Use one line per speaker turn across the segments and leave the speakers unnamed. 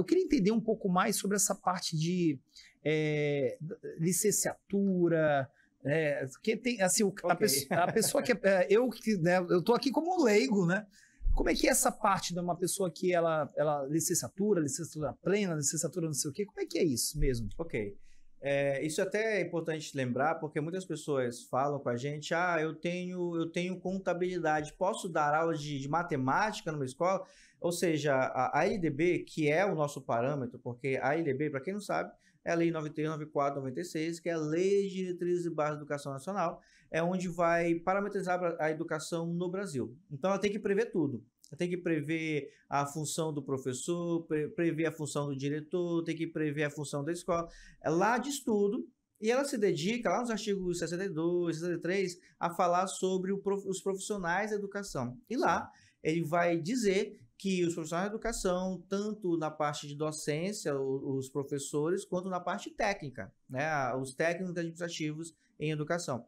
Eu queria entender um pouco mais sobre essa parte de é, licenciatura, é, porque tem assim, okay. a, pessoa, a, pessoa que é, é, eu que né, eu tô aqui como leigo, né? Como é que é essa parte de uma pessoa que ela, ela licenciatura, licenciatura plena, licenciatura não sei o quê? Como é que é isso mesmo? Ok. É, isso até é importante
lembrar, porque muitas pessoas falam com a gente: ah, eu tenho, eu tenho contabilidade, posso dar aula de, de matemática numa escola? Ou seja, a, a IDB, que é o nosso parâmetro, porque a IDB, para quem não sabe, é a Lei 93, 96, que é a Lei de Diretrizes e Bases da Educação Nacional, é onde vai parametrizar a educação no Brasil. Então ela tem que prever tudo tem que prever a função do professor, pre prever a função do diretor, tem que prever a função da escola. É Lá de tudo. E ela se dedica, lá nos artigos 62, 63, a falar sobre prof os profissionais da educação. E lá ele vai dizer que os profissionais da educação, tanto na parte de docência, os professores, quanto na parte técnica, né, os técnicos administrativos em educação.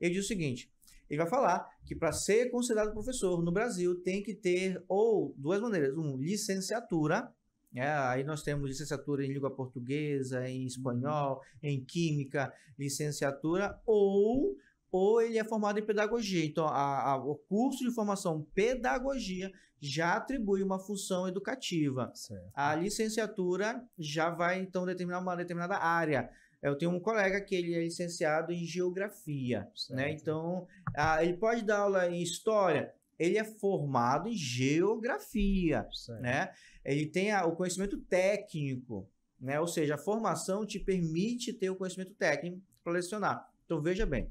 Ele diz o seguinte: ele vai falar que para ser considerado professor no Brasil tem que ter ou duas maneiras, um licenciatura, é, aí nós temos licenciatura em língua portuguesa, em espanhol, em química, licenciatura ou ou ele é formado em pedagogia. Então, a, a, o curso de formação pedagogia já atribui uma função educativa. Certo. A licenciatura já vai, então, determinar uma determinada área. Eu tenho um colega que ele é licenciado em geografia, né? certo. né? Então, a, ele pode dar aula em história, ele é formado em geografia, certo. né? Ele tem a, o conhecimento técnico, né? Ou seja, a formação te permite ter o conhecimento técnico para lecionar. Então, veja bem,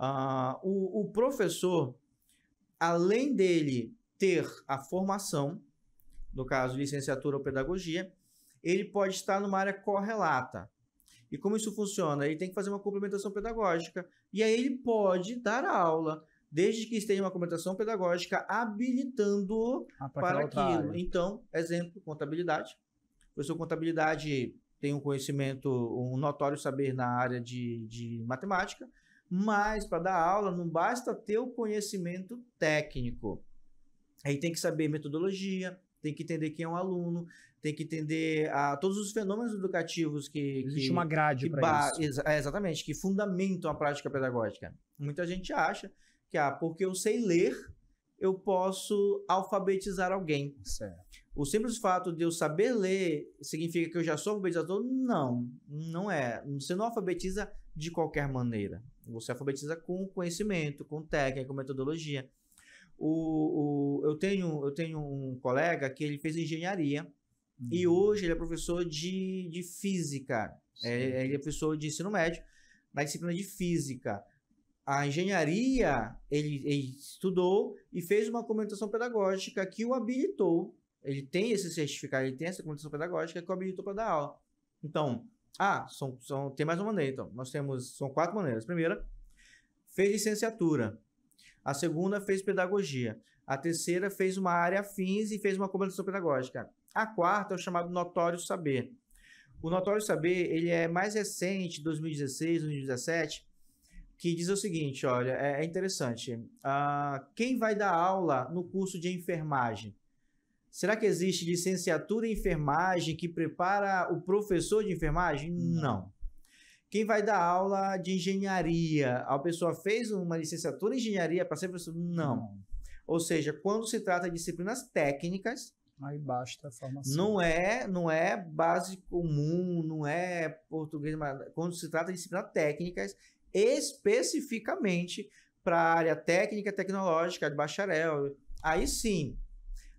uh, o, o professor, além dele ter a formação, no caso, licenciatura ou pedagogia, ele pode estar numa área correlata. E como isso funciona? Ele tem que fazer uma complementação pedagógica. E aí ele pode dar aula, desde que esteja uma complementação pedagógica habilitando-o ah, para aquilo. Então, exemplo, contabilidade. O professor contabilidade tem um conhecimento, um notório saber na área de, de matemática, mas para dar aula não basta ter o conhecimento técnico. Aí tem que saber metodologia, tem que entender quem é um aluno, tem que entender a, ah, todos os fenômenos educativos que. Existe que, uma grade para isso. É, exatamente, que fundamentam a prática pedagógica. Muita gente acha que, ah, porque eu sei ler, eu posso alfabetizar alguém. Certo. O simples fato de eu saber ler significa que eu já sou alfabetizador? Não, não é. Você não alfabetiza de qualquer maneira. Você alfabetiza com conhecimento, com técnica, com metodologia. O, o, eu, tenho, eu tenho um colega que ele fez engenharia uhum. e hoje ele é professor de, de física. É, ele é professor de ensino médio na disciplina de física. A engenharia ele, ele estudou e fez uma comentação pedagógica que o habilitou. Ele tem esse certificado, ele tem essa comentação pedagógica que o habilitou para dar aula. Então, ah, são, são, tem mais uma maneira. Então, nós temos são quatro maneiras. Primeira, fez licenciatura a segunda fez pedagogia. A terceira fez uma área afins e fez uma comunicação pedagógica. A quarta é o chamado notório saber. O notório saber, ele é mais recente, 2016, 2017, que diz o seguinte, olha, é, é interessante. Uh, quem vai dar aula no curso de enfermagem? Será que existe licenciatura em enfermagem que prepara o professor de enfermagem? Não. Quem vai dar aula de engenharia? A pessoa fez uma licenciatura em engenharia para ser professor? Não. Ou seja, quando se trata de disciplinas técnicas, Aí basta a formação. Não é, não é base comum, não é português, mas quando se trata de disciplinas técnicas, especificamente para a área técnica tecnológica de bacharel, aí sim,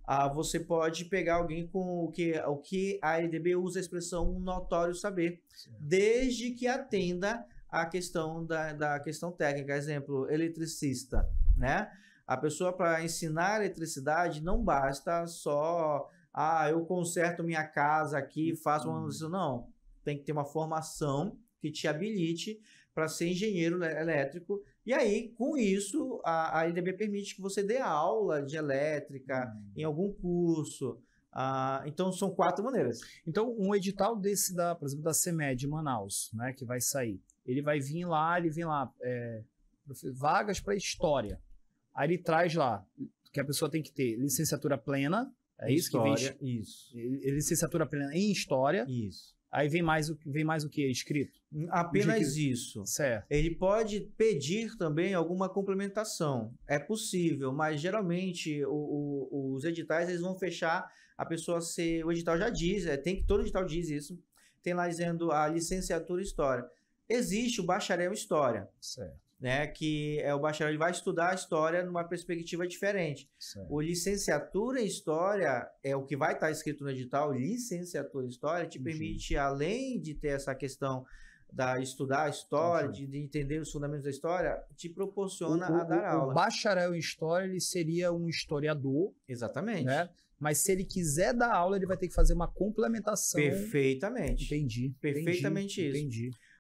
ah, você pode pegar alguém com o que, o que a LDB usa a expressão notório saber, Sim. desde que atenda a questão da, da questão técnica. Exemplo, eletricista, né? A pessoa para ensinar eletricidade não basta só, ah, eu conserto minha casa aqui, faço uma uhum. Não, tem que ter uma formação que te habilite para ser engenheiro elétrico. E aí, com isso, a, a IDB permite que você dê aula
de elétrica uhum. em algum curso. Uh, então, são quatro maneiras. Então, um edital desse, da, por exemplo, da CEMED Manaus, né, que vai sair, ele vai vir lá, ele vem lá, é, vagas para história. Aí ele traz lá que a pessoa tem que ter licenciatura plena, é isso que vem. Isso. Licenciatura plena em história. Isso. Aí vem mais o, vem mais o que escrito? Hum, apenas isso. Certo.
Ele pode pedir também alguma complementação. É possível, mas geralmente o, o, os editais eles vão fechar a pessoa ser. O edital já diz, é, tem que todo edital diz isso. Tem lá dizendo a licenciatura história. Existe o bacharel história. Certo né? Que é o bacharel vai estudar a história numa perspectiva diferente. O licenciatura em história é o que vai estar tá escrito no edital, licenciatura em história te permite uhum. além de ter essa questão da estudar a história, de, de,
entender os fundamentos
da história, te proporciona o, a dar o, aula. O
bacharel em história ele seria um historiador, exatamente, né? Mas se ele quiser dar aula, ele vai ter que fazer uma complementação. Perfeitamente. Entendi. Perfeitamente entendi, isso. Entendi.